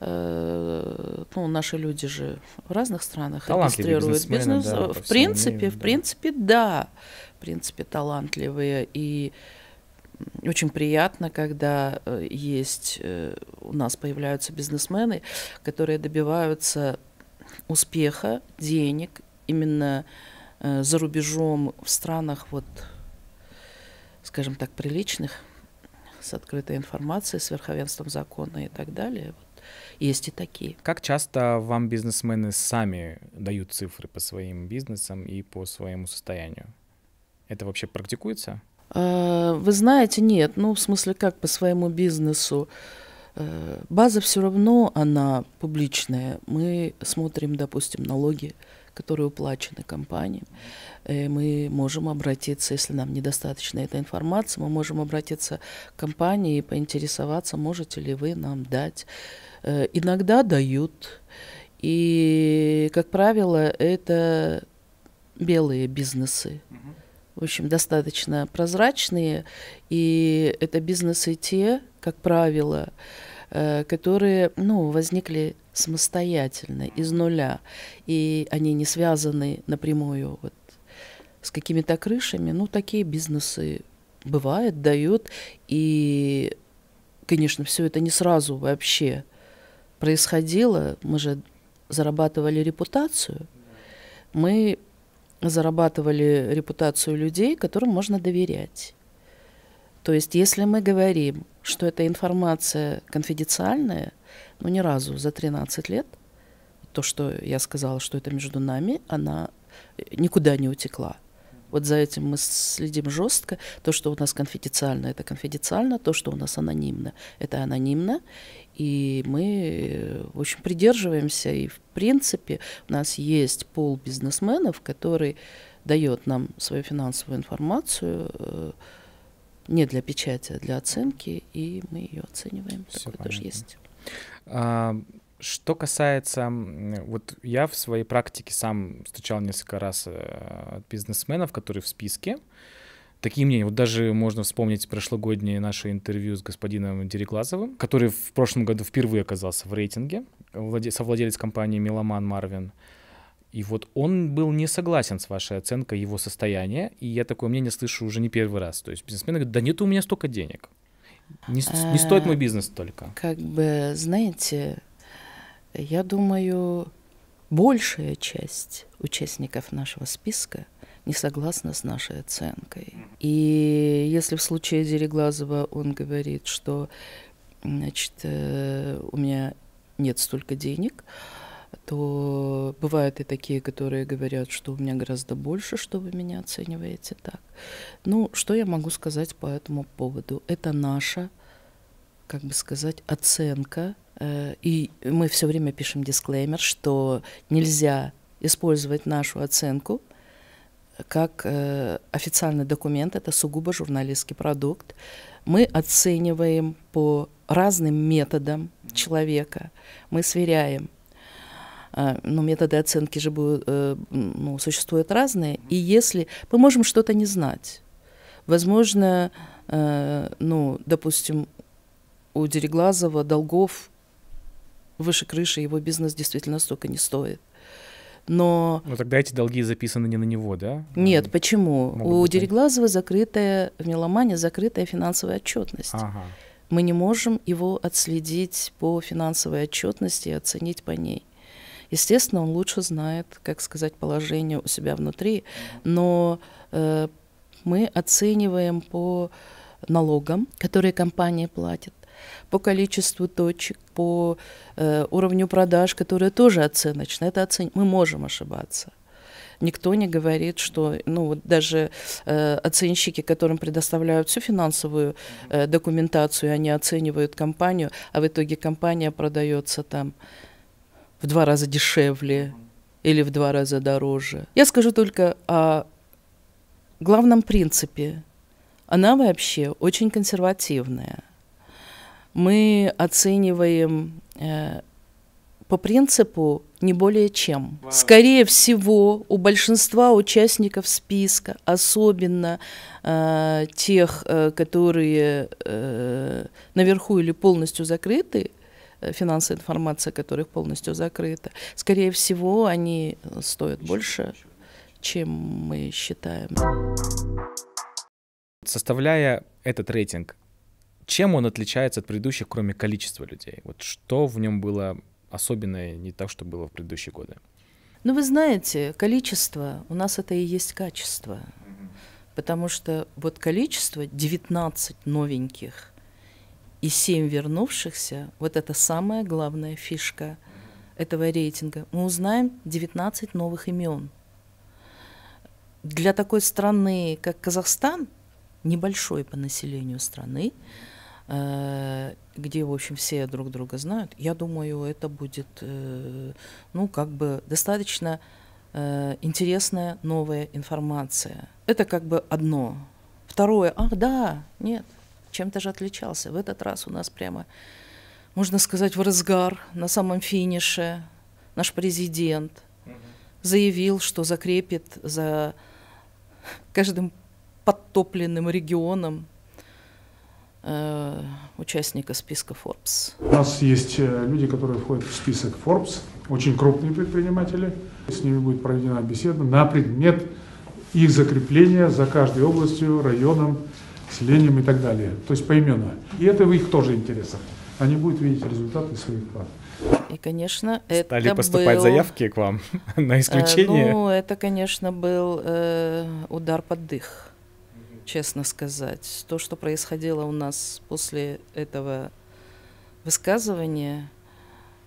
э, ну, наши люди же в разных странах регистрируют бизнес. Да, в принципе, мире, в да. принципе, да. В принципе, талантливые и очень приятно, когда э, есть э, у нас появляются бизнесмены, которые добиваются успеха, денег именно э, за рубежом в странах вот, скажем так, приличных с открытой информацией, с верховенством закона и так далее. Вот. Есть и такие. Как часто вам бизнесмены сами дают цифры по своим бизнесам и по своему состоянию? Это вообще практикуется? Э, вы знаете, нет, ну, в смысле, как по своему бизнесу. Э, база все равно, она публичная. Мы смотрим, допустим, налоги, которые уплачены компаниям. Э, мы можем обратиться, если нам недостаточно этой информации, мы можем обратиться к компании и поинтересоваться, можете ли вы нам дать. Иногда дают. И, как правило, это белые бизнесы. Uh-huh в общем, достаточно прозрачные, и это бизнесы те, как правило, э, которые ну, возникли самостоятельно, из нуля, и они не связаны напрямую вот, с какими-то крышами. Ну, такие бизнесы бывают, дают, и, конечно, все это не сразу вообще происходило. Мы же зарабатывали репутацию, мы зарабатывали репутацию людей, которым можно доверять. То есть, если мы говорим, что эта информация конфиденциальная, ну ни разу за 13 лет, то, что я сказала, что это между нами, она э, никуда не утекла. Вот за этим мы следим жестко. То, что у нас конфиденциально, это конфиденциально. То, что у нас анонимно, это анонимно. И мы э, очень придерживаемся, и в принципе у нас есть пол бизнесменов, который дает нам свою финансовую информацию э, не для печати, а для оценки, и мы ее оцениваем. Все Такое понятно. тоже есть. А, что касается, вот я в своей практике сам встречал несколько раз э, бизнесменов, которые в списке, uh такие мнения. Вот даже можно вспомнить прошлогоднее наше интервью с господином Дереглазовым, который в прошлом году впервые оказался в рейтинге, совладелец компании «Меломан Марвин». И вот он был не согласен с вашей оценкой его состояния, и я такое мнение слышу уже не первый раз. То есть бизнесмены говорят, да нет у меня столько денег, не, не а, стоит мой бизнес столько. Как бы, знаете, я думаю, большая часть участников нашего списка не согласна с нашей оценкой. И если в случае Дереглазова он говорит, что значит, э, у меня нет столько денег, то бывают и такие, которые говорят, что у меня гораздо больше, что вы меня оцениваете так. Ну, что я могу сказать по этому поводу? Это наша, как бы сказать, оценка. Э, и мы все время пишем дисклеймер, что нельзя использовать нашу оценку как э, официальный документ, это сугубо журналистский продукт. Мы оцениваем по разным методам человека, мы сверяем. А, Но ну, методы оценки же будут, э, ну, существуют разные, и если мы можем что-то не знать, возможно, э, ну, допустим, у Дереглазова долгов выше крыши его бизнес действительно столько не стоит но... Ну тогда эти долги записаны не на него, да? Нет, почему? У быть, Дереглазова закрытая, в Меломане закрытая финансовая отчетность. Ага. Мы не можем его отследить по финансовой отчетности и оценить по ней. Естественно, он лучше знает, как сказать, положение у себя внутри, но э, мы оцениваем по налогам, которые компания платит, по количеству точек, по э, уровню продаж, которое тоже оценочно. Это оцен... Мы можем ошибаться. Никто не говорит, что ну, вот даже э, оценщики, которым предоставляют всю финансовую э, документацию, они оценивают компанию, а в итоге компания продается там в два раза дешевле или в два раза дороже. Я скажу только о главном принципе. Она вообще очень консервативная – мы оцениваем э, по принципу не более чем. Wow. Скорее всего, у большинства участников списка, особенно э, тех, э, которые э, наверху или полностью закрыты, э, финансовая информация которых полностью закрыта, скорее всего, они стоят еще, больше, еще, чем мы считаем. Составляя этот рейтинг, чем он отличается от предыдущих, кроме количества людей? Вот что в нем было особенное, не так, что было в предыдущие годы? Ну, вы знаете, количество у нас это и есть качество. Потому что вот количество 19 новеньких и 7 вернувшихся, вот это самая главная фишка этого рейтинга. Мы узнаем 19 новых имен. Для такой страны, как Казахстан, небольшой по населению страны, Э, где, в общем, все друг друга знают, я думаю, это будет, э, ну, как бы достаточно э, интересная новая информация. Это как бы одно. Второе, ах, да, нет, чем-то же отличался. В этот раз у нас прямо, можно сказать, в разгар, на самом финише наш президент заявил, что закрепит за каждым подтопленным регионом Э, участника списка Forbes. У нас есть э, люди, которые входят в список Forbes, очень крупные предприниматели. С ними будет проведена беседа на предмет их закрепления за каждой областью, районом, селением и так далее. То есть поименно. И это в их тоже интересах. Они будут видеть результаты своих планов. И, конечно, Стали это Стали поступать был, заявки к вам на э, исключение? Э, ну, это, конечно, был э, удар под дых честно сказать. То, что происходило у нас после этого высказывания,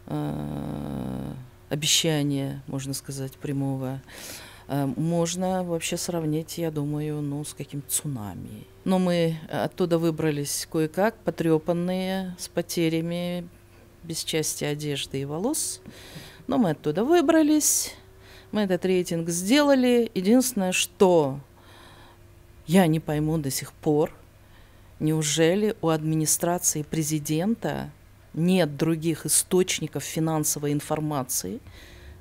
э, обещания, можно сказать, прямого, э, можно вообще сравнить, я думаю, ну, с каким-то цунами. Но мы оттуда выбрались кое-как, потрепанные, с потерями, без части одежды и волос. Но мы оттуда выбрались, мы этот рейтинг сделали. Единственное, что я не пойму до сих пор, неужели у администрации президента нет других источников финансовой информации,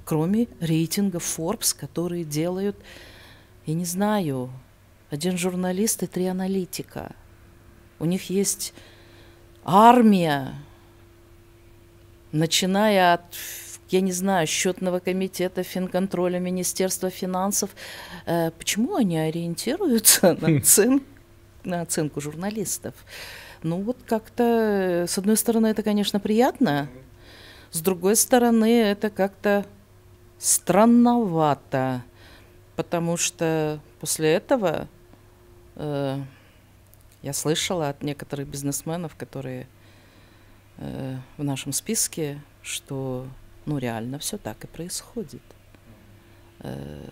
кроме рейтинга Forbes, которые делают, я не знаю, один журналист и три аналитика. У них есть армия, начиная от я не знаю, счетного комитета, финконтроля, Министерства финансов. Э, почему они ориентируются на, оцен... Хм. на оценку журналистов? Ну вот как-то, э, с одной стороны, это, конечно, приятно, с другой стороны, это как-то странновато, потому что после этого э, я слышала от некоторых бизнесменов, которые э, в нашем списке, что ну, реально все так и происходит. Э,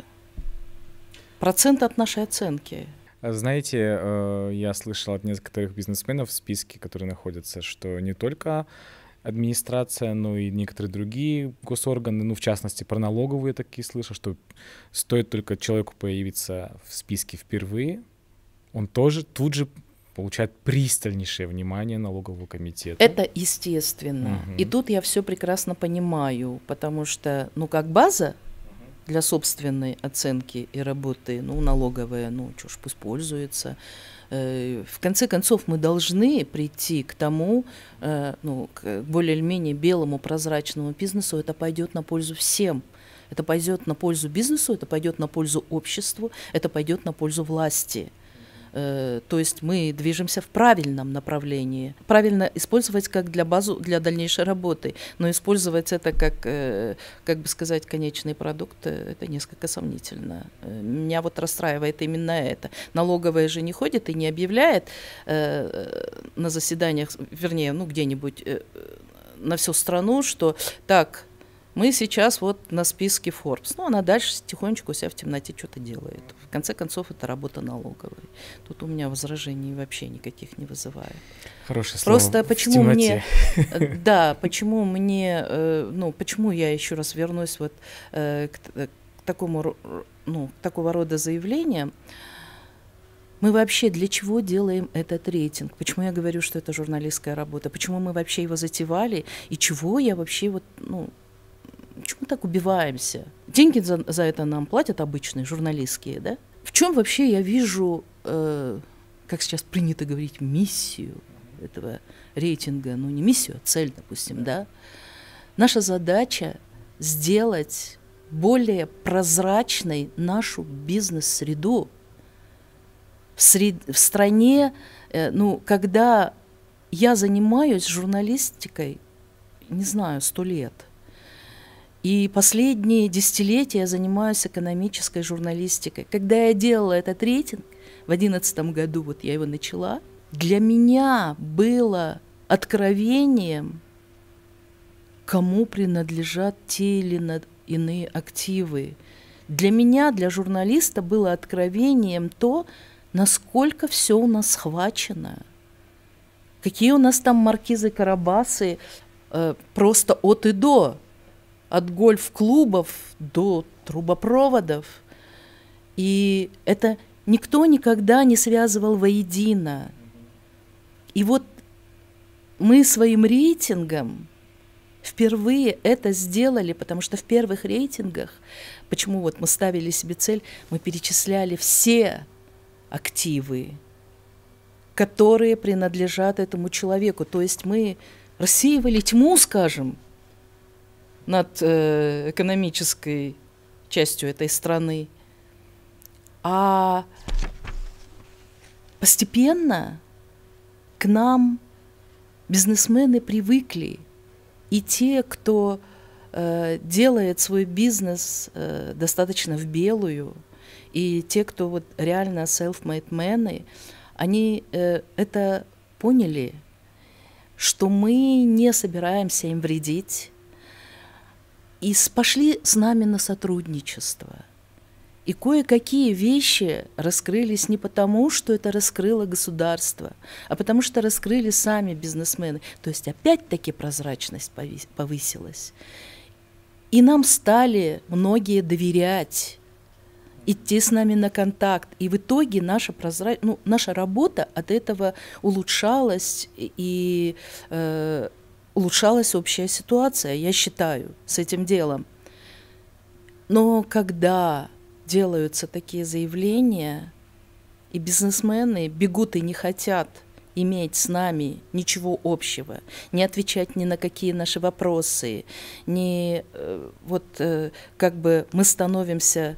процент от нашей оценки. А знаете, э, я слышал от некоторых бизнесменов в списке, которые находятся, что не только администрация, но и некоторые другие госорганы, ну, в частности, про налоговые такие слышал, что стоит только человеку появиться в списке впервые, он тоже тут же получают пристальнейшее внимание налогового комитета. Это естественно. Угу. И тут я все прекрасно понимаю, потому что, ну, как база для собственной оценки и работы, ну, налоговая, ну, что ж, пусть пользуется. Э, в конце концов, мы должны прийти к тому, э, ну, к более или менее белому прозрачному бизнесу, это пойдет на пользу всем. Это пойдет на пользу бизнесу, это пойдет на пользу обществу, это пойдет на пользу власти. Э, то есть мы движемся в правильном направлении. Правильно использовать как для базу, для дальнейшей работы, но использовать это как, э, как бы сказать, конечный продукт, э, это несколько сомнительно. Меня вот расстраивает именно это. Налоговая же не ходит и не объявляет на заседаниях, вернее, ну где-нибудь на всю страну, что так, мы сейчас вот на списке Forbes. Ну, она дальше тихонечку у себя в темноте что-то делает. В конце концов, это работа налоговой. Тут у меня возражений вообще никаких не вызывает. Хорошее слово. Просто почему мне... Да, почему мне... Э, ну, почему я еще раз вернусь вот э, э, к такому, ну, такого рода заявлениям? мы вообще для чего делаем этот рейтинг? Почему я говорю, что это журналистская работа? Почему мы вообще его затевали? И чего я вообще вот, ну, Почему мы так убиваемся? Деньги за, за это нам платят обычные, журналистские, да? В чем вообще я вижу, э, как сейчас принято говорить, миссию этого рейтинга? Ну, не миссию, а цель, допустим, да? Наша задача сделать более прозрачной нашу бизнес-среду. В, сред... в стране, э, ну, когда я занимаюсь журналистикой, не знаю, сто лет – и последние десятилетия я занимаюсь экономической журналистикой. Когда я делала этот рейтинг в одиннадцатом году, вот я его начала, для меня было откровением, кому принадлежат те или иные активы. Для меня, для журналиста было откровением то, насколько все у нас схвачено, какие у нас там маркизы-карабасы э, просто от и до от гольф-клубов до трубопроводов. И это никто никогда не связывал воедино. И вот мы своим рейтингом впервые это сделали, потому что в первых рейтингах, почему вот мы ставили себе цель, мы перечисляли все активы, которые принадлежат этому человеку. То есть мы рассеивали тьму, скажем, над э, экономической частью этой страны. А постепенно к нам бизнесмены привыкли, и те, кто э, делает свой бизнес э, достаточно в белую, и те, кто вот реально self-made men, они э, это поняли, что мы не собираемся им вредить, и пошли с нами на сотрудничество. И кое-какие вещи раскрылись не потому, что это раскрыло государство, а потому что раскрыли сами бизнесмены. То есть опять-таки прозрачность повысилась. И нам стали многие доверять идти с нами на контакт. И в итоге наша, прозра... ну, наша работа от этого улучшалась и э, улучшалась общая ситуация, я считаю, с этим делом. Но когда делаются такие заявления, и бизнесмены бегут и не хотят иметь с нами ничего общего, не отвечать ни на какие наши вопросы, не э, вот э, как бы мы становимся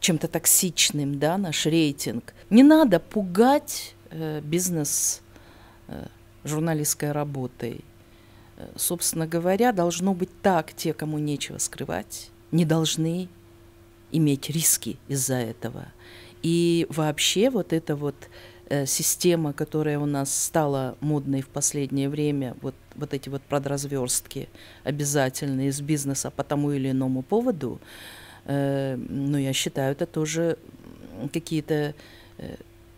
чем-то токсичным, да, наш рейтинг. Не надо пугать э, бизнес журналистской работой собственно говоря, должно быть так, те, кому нечего скрывать, не должны иметь риски из-за этого. И вообще вот эта вот э, система, которая у нас стала модной в последнее время, вот, вот эти вот продразверстки обязательные из бизнеса по тому или иному поводу, э, ну, я считаю, это тоже какие-то э,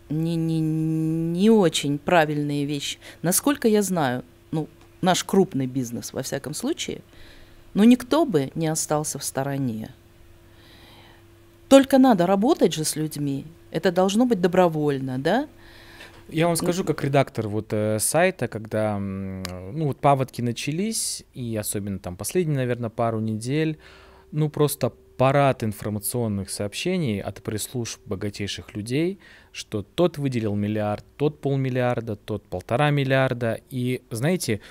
не, не, не очень правильные вещи. Насколько я знаю, ну, наш крупный бизнес во всяком случае, но никто бы не остался в стороне. Только надо работать же с людьми. Это должно быть добровольно, да? Я вам скажу, как редактор вот э, сайта, когда ну вот паводки начались и особенно там последние, наверное, пару недель, ну просто парад информационных сообщений от пресс-служб богатейших людей, что тот выделил миллиард, тот полмиллиарда, тот полтора миллиарда. И, знаете,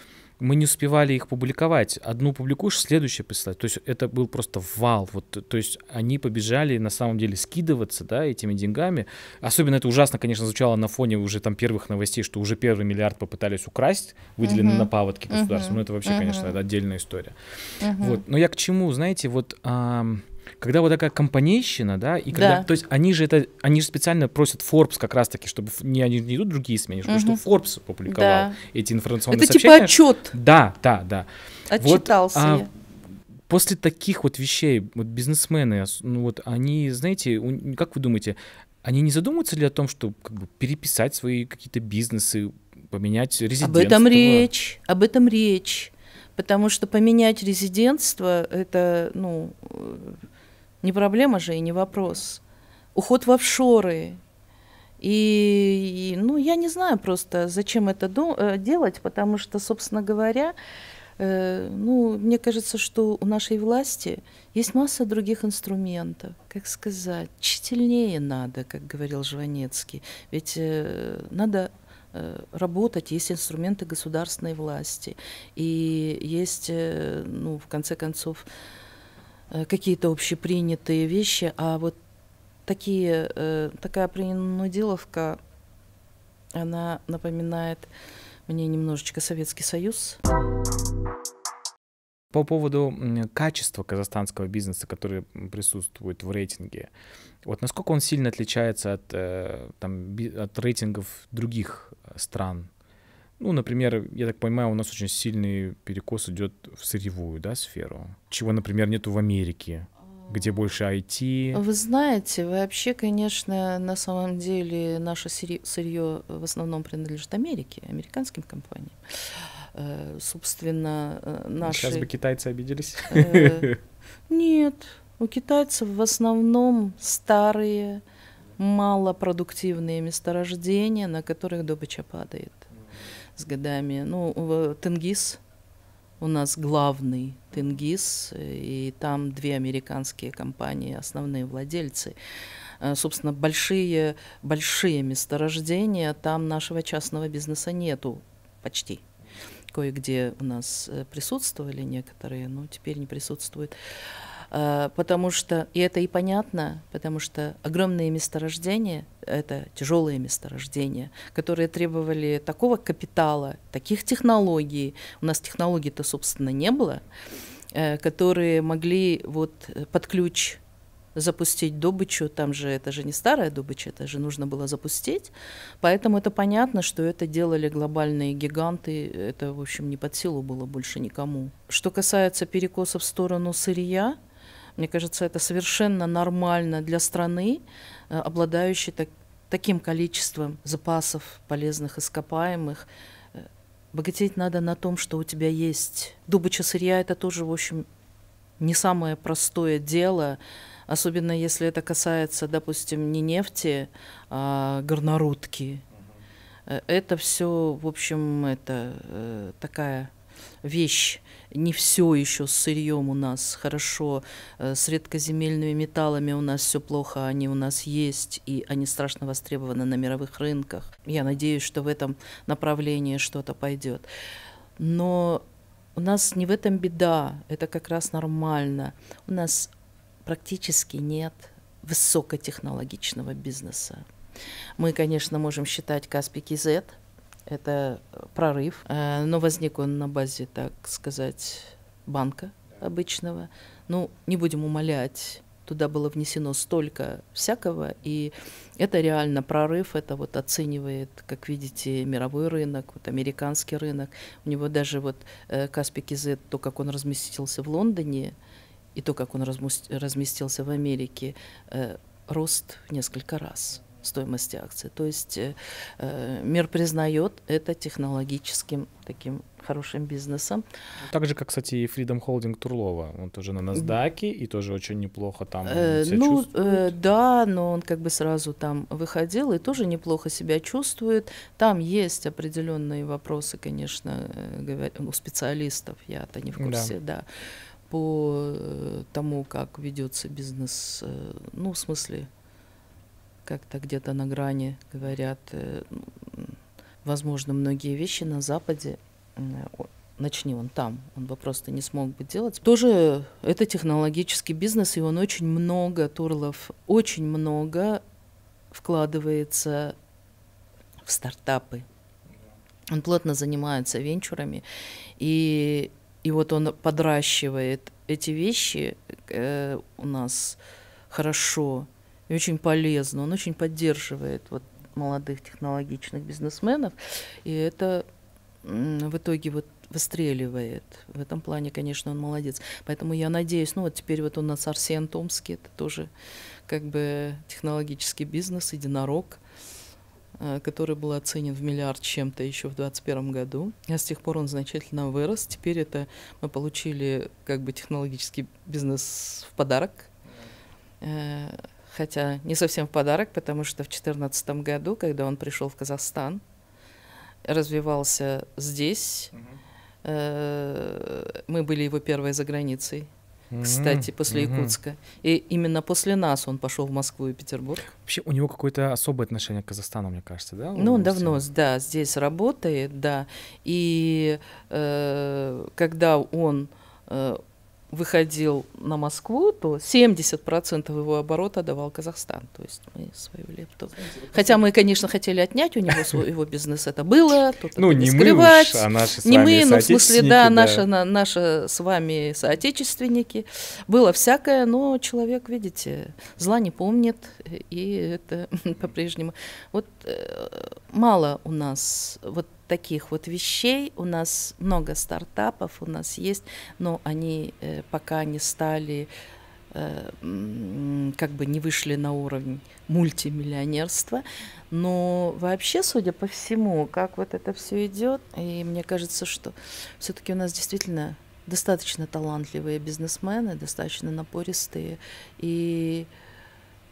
мы не успевали их публиковать. Одну публикуешь, следующее присылать. То есть это был просто вал. Вот, то есть они побежали на самом деле скидываться да, этими деньгами. Особенно это ужасно, конечно, звучало на фоне уже там первых новостей, что уже первый миллиард попытались украсть, выделенный uh-huh. на паводки государства. Uh-huh. Ну это вообще, uh-huh. конечно, это отдельная история. Uh-huh. Вот. Но я к чему, знаете, вот... А, когда вот такая компанейщина, да, и когда, да. то есть они же это, они же специально просят Forbes как раз-таки, чтобы не, они не идут другие СМИ, угу. что Forbes опубликовал да. эти информационные это типа сообщения. Это типа отчет. Да, да, да. Отчитался. Вот, а, после таких вот вещей вот бизнесмены, ну вот они, знаете, как вы думаете, они не задумываются ли о том, чтобы как бы переписать свои какие-то бизнесы, поменять резидентство? Об этом речь, об этом речь, потому что поменять резидентство это, ну э, не проблема же и не вопрос. Уход в офшоры. И, и ну, я не знаю просто, зачем это э, делать, потому что, собственно говоря, э, ну, мне кажется, что у нашей власти есть масса других инструментов. Как сказать, чительнее надо, как говорил Жванецкий. Ведь э, надо э, работать, есть инструменты государственной власти, и есть, э, ну, в конце концов, Э, какие-то общепринятые вещи, а вот такие, э, такая принуделовка, она напоминает мне немножечко Советский Союз. По поводу качества казахстанского бизнеса, который присутствует в рейтинге, вот насколько он сильно отличается от, э, там, от рейтингов других стран ну, например, я так понимаю, у нас очень сильный перекос идет в сырьевую, да, сферу, чего, например, нету в Америке, где больше IT. Вы знаете, вообще, конечно, на самом деле наше сырье в основном принадлежит Америке, американским компаниям. Э, собственно, э, наши... Сейчас бы китайцы обиделись. Э, нет, у китайцев в основном старые малопродуктивные месторождения, на которых добыча падает с годами. Ну, Тенгиз у нас главный Тенгиз, и там две американские компании, основные владельцы. Э, собственно, большие, большие месторождения, там нашего частного бизнеса нету почти. Кое-где у нас э, присутствовали некоторые, но теперь не присутствуют. А, потому что, и это и понятно, потому что огромные месторождения, это тяжелые месторождения, которые требовали такого капитала, таких технологий, у нас технологий-то, собственно, не было, э, которые могли вот под ключ запустить добычу, там же это же не старая добыча, это же нужно было запустить. Поэтому это понятно, что это делали глобальные гиганты, это, в общем, не под силу было больше никому. Что касается перекоса в сторону сырья, мне кажется, это совершенно нормально для страны, э, обладающей так, таким количеством запасов полезных ископаемых. Э, богатеть надо на том, что у тебя есть. Добыча сырья – это тоже, в общем, не самое простое дело, особенно если это касается, допустим, не нефти, а горнорудки. Э, это все, в общем, это такая вещь, не все еще с сырьем у нас хорошо, э, с редкоземельными металлами у нас все плохо, они у нас есть, и они страшно востребованы на мировых рынках. Я надеюсь, что в этом направлении что-то пойдет. Но у нас не в этом беда, это как раз нормально. У нас практически нет высокотехнологичного бизнеса. Мы, конечно, можем считать Каспий Кизет – это э, прорыв, э, но возник он на базе, так сказать, банка обычного. Ну, не будем умолять, туда было внесено столько всякого, и это реально прорыв, это вот оценивает, как видите, мировой рынок, вот американский рынок. У него даже вот э, Каспий Кизет, то, как он разместился в Лондоне, и то, как он разместился в Америке, рост в несколько раз стоимости акции, То есть э, э, мир признает это технологическим таким хорошим бизнесом. Так же, как, кстати, и Freedom Holding Турлова. Он тоже на NASDAQ и тоже очень неплохо там э, себя ну, чувствует. Э, да, но он как бы сразу там выходил и тоже неплохо себя чувствует. Там есть определенные вопросы, конечно, э, у специалистов, я-то не в курсе, да. да по э, тому, как ведется бизнес, ну, в смысле, как-то где-то на грани говорят, э, возможно, многие вещи на Западе начни он там, он бы просто не смог бы делать. Тоже это технологический бизнес, и он очень много, Турлов, очень много вкладывается в стартапы. Он плотно занимается венчурами, и, и вот он подращивает эти вещи э, у нас хорошо и очень полезно. Он очень поддерживает вот молодых технологичных бизнесменов, и это в итоге вот выстреливает. В этом плане, конечно, он молодец. Поэтому я надеюсь, ну вот теперь вот у нас Арсен Томский, это тоже как бы технологический бизнес, единорог, э, который был оценен в миллиард чем-то еще в 2021 году. А с тех пор он значительно вырос. Теперь это мы получили как бы технологический бизнес в подарок. Э, хотя не совсем в подарок, потому что в 2014 году, когда он пришел в Казахстан, развивался здесь, угу. э, мы были его первой за границей кстати, после mm-hmm. Якутска. И именно после нас он пошел в Москву и Петербург. Вообще у него какое-то особое отношение к Казахстану, мне кажется, да? Ну, он давно, да, здесь работает, да. И э, когда он э, выходил на Москву, то 70% его оборота давал Казахстан. То есть мы свою лепту. Хотя мы, конечно, хотели отнять у него свой, его бизнес, это было. Тут ну, не скрывать. мы уж, а наши с Не мы, но в смысле, да, да. Наши, на, наши с вами соотечественники. Было всякое, но человек, видите, зла не помнит, и это по-прежнему. Вот э, мало у нас вот таких вот вещей. У нас много стартапов, у нас есть, но они э, пока не стали, э, как бы не вышли на уровень мультимиллионерства. Но вообще, судя по всему, как вот это все идет, и мне кажется, что все-таки у нас действительно достаточно талантливые бизнесмены, достаточно напористые и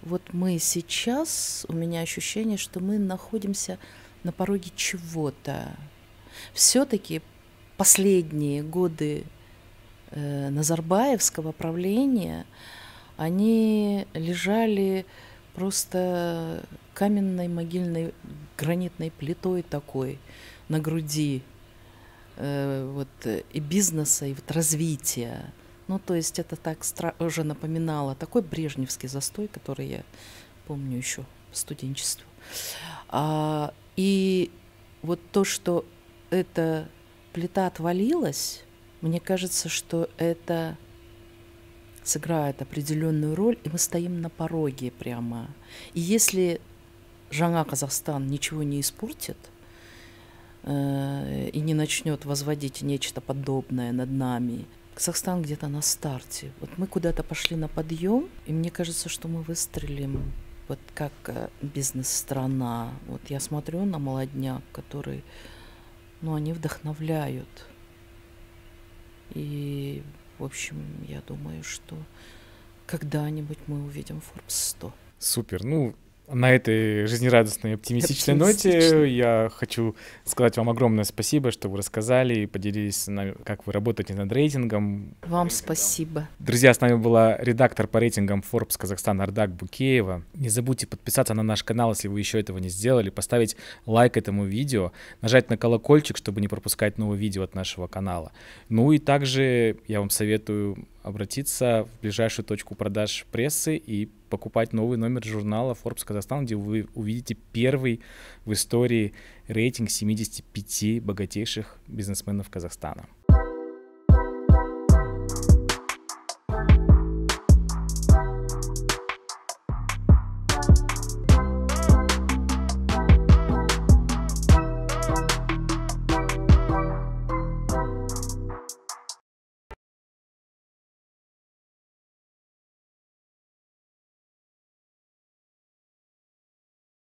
вот мы сейчас, у меня ощущение, что мы находимся на пороге чего-то. Все-таки последние годы э, Назарбаевского правления, они лежали просто каменной могильной гранитной плитой такой на груди э, вот, и бизнеса, и вот развития. Ну, то есть это так уже напоминало такой брежневский застой, который я помню еще по студенчеству. А, и вот то, что эта плита отвалилась, мне кажется, что это сыграет определенную роль, и мы стоим на пороге прямо. И если жена Казахстан ничего не испортит э, и не начнет возводить нечто подобное над нами, Казахстан где-то на старте. Вот мы куда-то пошли на подъем, и мне кажется, что мы выстрелим вот как э, бизнес-страна. Вот я смотрю на молодняк, который, ну, они вдохновляют. И, в общем, я думаю, что когда-нибудь мы увидим Forbes 100. Супер. Ну, на этой жизнерадостной оптимистичной ноте я хочу сказать вам огромное спасибо, что вы рассказали и поделились с нами, как вы работаете над рейтингом. Вам спасибо. Друзья, с нами была редактор по рейтингам Forbes Казахстан Ардак Букеева. Не забудьте подписаться на наш канал, если вы еще этого не сделали, поставить лайк этому видео, нажать на колокольчик, чтобы не пропускать новые видео от нашего канала. Ну и также я вам советую обратиться в ближайшую точку продаж прессы и покупать новый номер журнала Forbes Казахстан, где вы увидите первый в истории рейтинг 75 богатейших бизнесменов Казахстана.